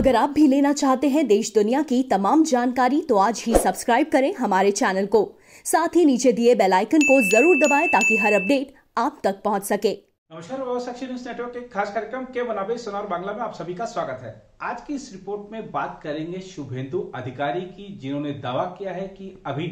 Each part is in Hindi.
अगर आप भी लेना चाहते हैं देश दुनिया की तमाम जानकारी तो आज ही सब्सक्राइब करें हमारे चैनल को साथ ही नीचे दिए बेल आइकन को जरूर दबाएं ताकि हर अपडेट आप तक पहुंच सके नमस्कार न्यूज नेटवर्क के खास कार्यक्रम के बनाबे सोनार बांग्ला में आप सभी का स्वागत है आज की इस रिपोर्ट में बात करेंगे शुभेंदु अधिकारी की जिन्होंने दावा किया है कि अभी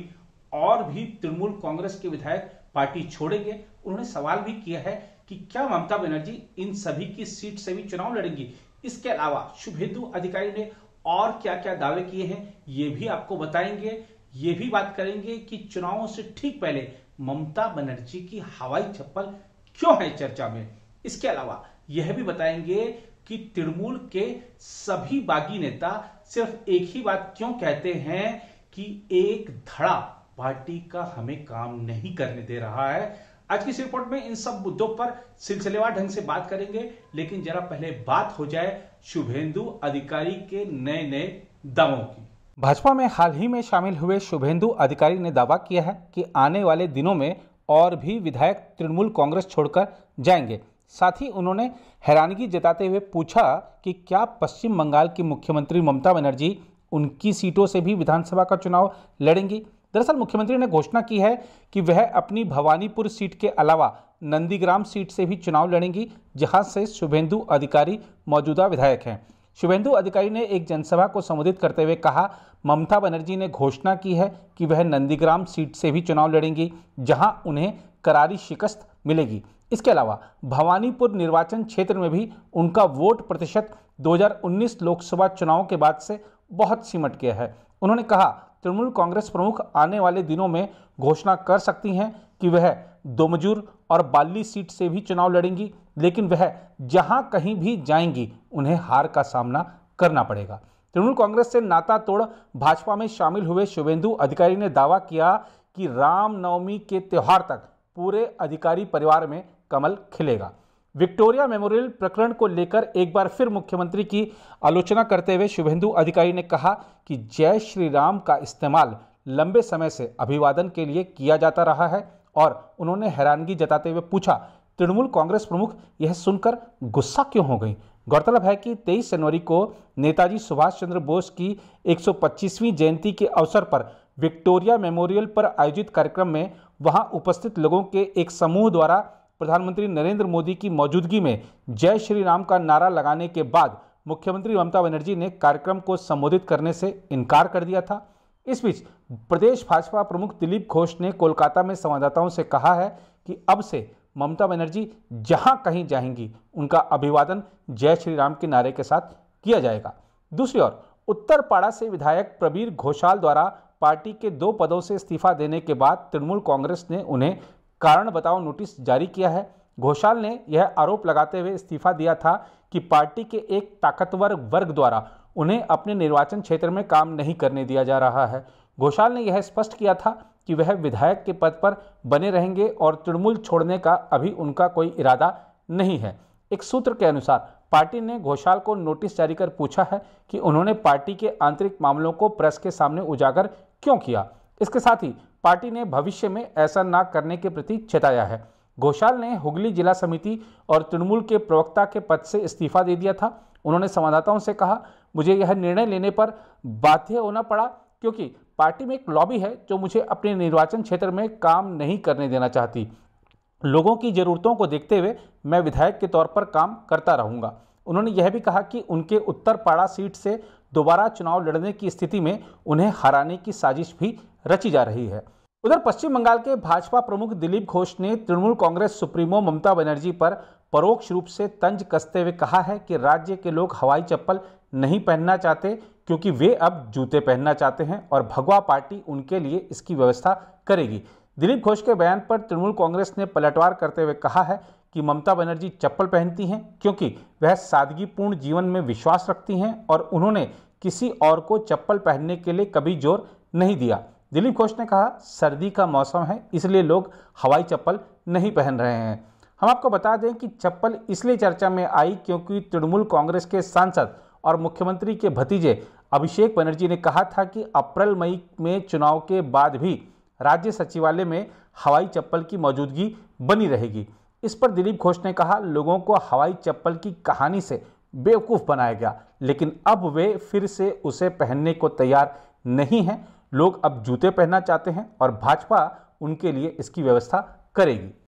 और भी तृणमूल कांग्रेस के विधायक पार्टी छोड़ेंगे उन्होंने सवाल भी किया है कि क्या ममता बनर्जी इन सभी की सीट से भी चुनाव लड़ेंगी इसके अलावा शुभेंदु अधिकारी ने और क्या क्या दावे किए हैं ये भी आपको बताएंगे ये भी बात करेंगे कि चुनावों से ठीक पहले ममता बनर्जी की हवाई चप्पल क्यों है चर्चा में इसके अलावा यह भी बताएंगे कि तृणमूल के सभी बागी नेता सिर्फ एक ही बात क्यों कहते हैं कि एक धड़ा पार्टी का हमें काम नहीं करने दे रहा है आज की इस रिपोर्ट में इन सब मुद्दों पर सिलसिलेवार ढंग से बात करेंगे लेकिन जरा पहले बात हो जाए शुभेंदु अधिकारी के नए नए दावों की भाजपा में हाल ही में शामिल हुए शुभेंदु अधिकारी ने दावा किया है कि आने वाले दिनों में और भी विधायक तृणमूल कांग्रेस छोड़कर जाएंगे साथ ही उन्होंने हैरानगी जताते हुए पूछा कि क्या पश्चिम बंगाल की मुख्यमंत्री ममता बनर्जी उनकी सीटों से भी विधानसभा का चुनाव लड़ेंगी दरअसल मुख्यमंत्री ने घोषणा की है कि वह अपनी भवानीपुर सीट के अलावा नंदीग्राम सीट से भी चुनाव लड़ेंगी जहां से शुभेंदु अधिकारी मौजूदा विधायक हैं शुभेंदु अधिकारी ने एक जनसभा को संबोधित करते हुए कहा ममता बनर्जी ने घोषणा की है कि वह नंदीग्राम सीट से भी चुनाव लड़ेंगी जहां उन्हें करारी शिकस्त मिलेगी इसके अलावा भवानीपुर निर्वाचन क्षेत्र में भी उनका वोट प्रतिशत 2019 लोकसभा चुनाव के बाद से बहुत सिमट गया है उन्होंने कहा तृणमूल कांग्रेस प्रमुख आने वाले दिनों में घोषणा कर सकती हैं कि वह दोमजूर और बाली सीट से भी चुनाव लड़ेंगी लेकिन वह जहां कहीं भी जाएंगी उन्हें हार का सामना करना पड़ेगा तृणमूल कांग्रेस से नाता तोड़ भाजपा में शामिल हुए शुभेंदु अधिकारी ने दावा किया कि रामनवमी के त्यौहार तक पूरे अधिकारी परिवार में कमल खिलेगा विक्टोरिया मेमोरियल प्रकरण को लेकर एक बार फिर मुख्यमंत्री की आलोचना करते हुए शुभेंदु अधिकारी ने कहा कि जय श्री राम का इस्तेमाल लंबे समय से अभिवादन के लिए किया जाता रहा है और उन्होंने हैरानगी जताते हुए पूछा तृणमूल कांग्रेस प्रमुख यह सुनकर गुस्सा क्यों हो गई गौरतलब है कि 23 जनवरी को नेताजी सुभाष चंद्र बोस की 125वीं जयंती के अवसर पर विक्टोरिया मेमोरियल पर आयोजित कार्यक्रम में वहां उपस्थित लोगों के एक समूह द्वारा प्रधानमंत्री नरेंद्र मोदी की मौजूदगी में जय श्री राम का नारा लगाने के बाद मुख्यमंत्री ममता बनर्जी ने कार्यक्रम को संबोधित करने से इनकार कर दिया था इस बीच प्रदेश भाजपा प्रमुख दिलीप घोष ने कोलकाता में संवाददाताओं से कहा है कि अब से ममता बनर्जी जहां कहीं जाएंगी उनका अभिवादन जय श्री राम के नारे के साथ किया जाएगा दूसरी ओर उत्तरपाड़ा से विधायक प्रवीर घोषाल द्वारा पार्टी के दो पदों से इस्तीफा देने के बाद तृणमूल कांग्रेस ने उन्हें कारण बताओ नोटिस जारी किया है घोषाल ने यह आरोप लगाते हुए इस्तीफा दिया था कि पार्टी के एक ताकतवर वर्ग द्वारा उन्हें अपने निर्वाचन क्षेत्र में काम नहीं करने दिया जा रहा है घोषाल ने यह स्पष्ट किया था कि वह विधायक के पद पर बने रहेंगे और तृणमूल छोड़ने का अभी उनका कोई इरादा नहीं है एक सूत्र के अनुसार पार्टी ने घोषाल को नोटिस जारी कर पूछा है कि उन्होंने पार्टी के आंतरिक मामलों को प्रेस के सामने उजागर क्यों किया इसके साथ ही पार्टी ने भविष्य में ऐसा ना करने के प्रति चेताया है घोषाल ने हुगली जिला समिति और तृणमूल के प्रवक्ता के पद से इस्तीफा दे दिया था उन्होंने संवाददाताओं से कहा मुझे यह निर्णय लेने पर बाध्य होना पड़ा क्योंकि पार्टी में एक लॉबी है जो मुझे अपने निर्वाचन क्षेत्र में काम नहीं करने देना चाहती लोगों की ज़रूरतों को देखते हुए मैं विधायक के तौर पर काम करता रहूँगा उन्होंने यह भी कहा कि उनके उत्तरपाड़ा सीट से दोबारा चुनाव लड़ने की स्थिति में उन्हें हराने की साजिश भी रची जा रही है उधर पश्चिम बंगाल के भाजपा प्रमुख दिलीप घोष ने तृणमूल कांग्रेस सुप्रीमो ममता बनर्जी पर परोक्ष रूप से तंज कसते हुए कहा है कि राज्य के लोग हवाई चप्पल नहीं पहनना चाहते क्योंकि वे अब जूते पहनना चाहते हैं और भगवा पार्टी उनके लिए इसकी व्यवस्था करेगी दिलीप घोष के बयान पर तृणमूल कांग्रेस ने पलटवार करते हुए कहा है कि ममता बनर्जी चप्पल पहनती हैं क्योंकि वह सादगीपूर्ण जीवन में विश्वास रखती हैं और उन्होंने किसी और को चप्पल पहनने के लिए कभी जोर नहीं दिया दिलीप घोष ने कहा सर्दी का मौसम है इसलिए लोग हवाई चप्पल नहीं पहन रहे हैं हम आपको बता दें कि चप्पल इसलिए चर्चा में आई क्योंकि तृणमूल कांग्रेस के सांसद और मुख्यमंत्री के भतीजे अभिषेक बनर्जी ने कहा था कि अप्रैल मई में चुनाव के बाद भी राज्य सचिवालय में हवाई चप्पल की मौजूदगी बनी रहेगी इस पर दिलीप घोष ने कहा लोगों को हवाई चप्पल की कहानी से बेवकूफ़ बनाया गया लेकिन अब वे फिर से उसे पहनने को तैयार नहीं हैं लोग अब जूते पहनना चाहते हैं और भाजपा उनके लिए इसकी व्यवस्था करेगी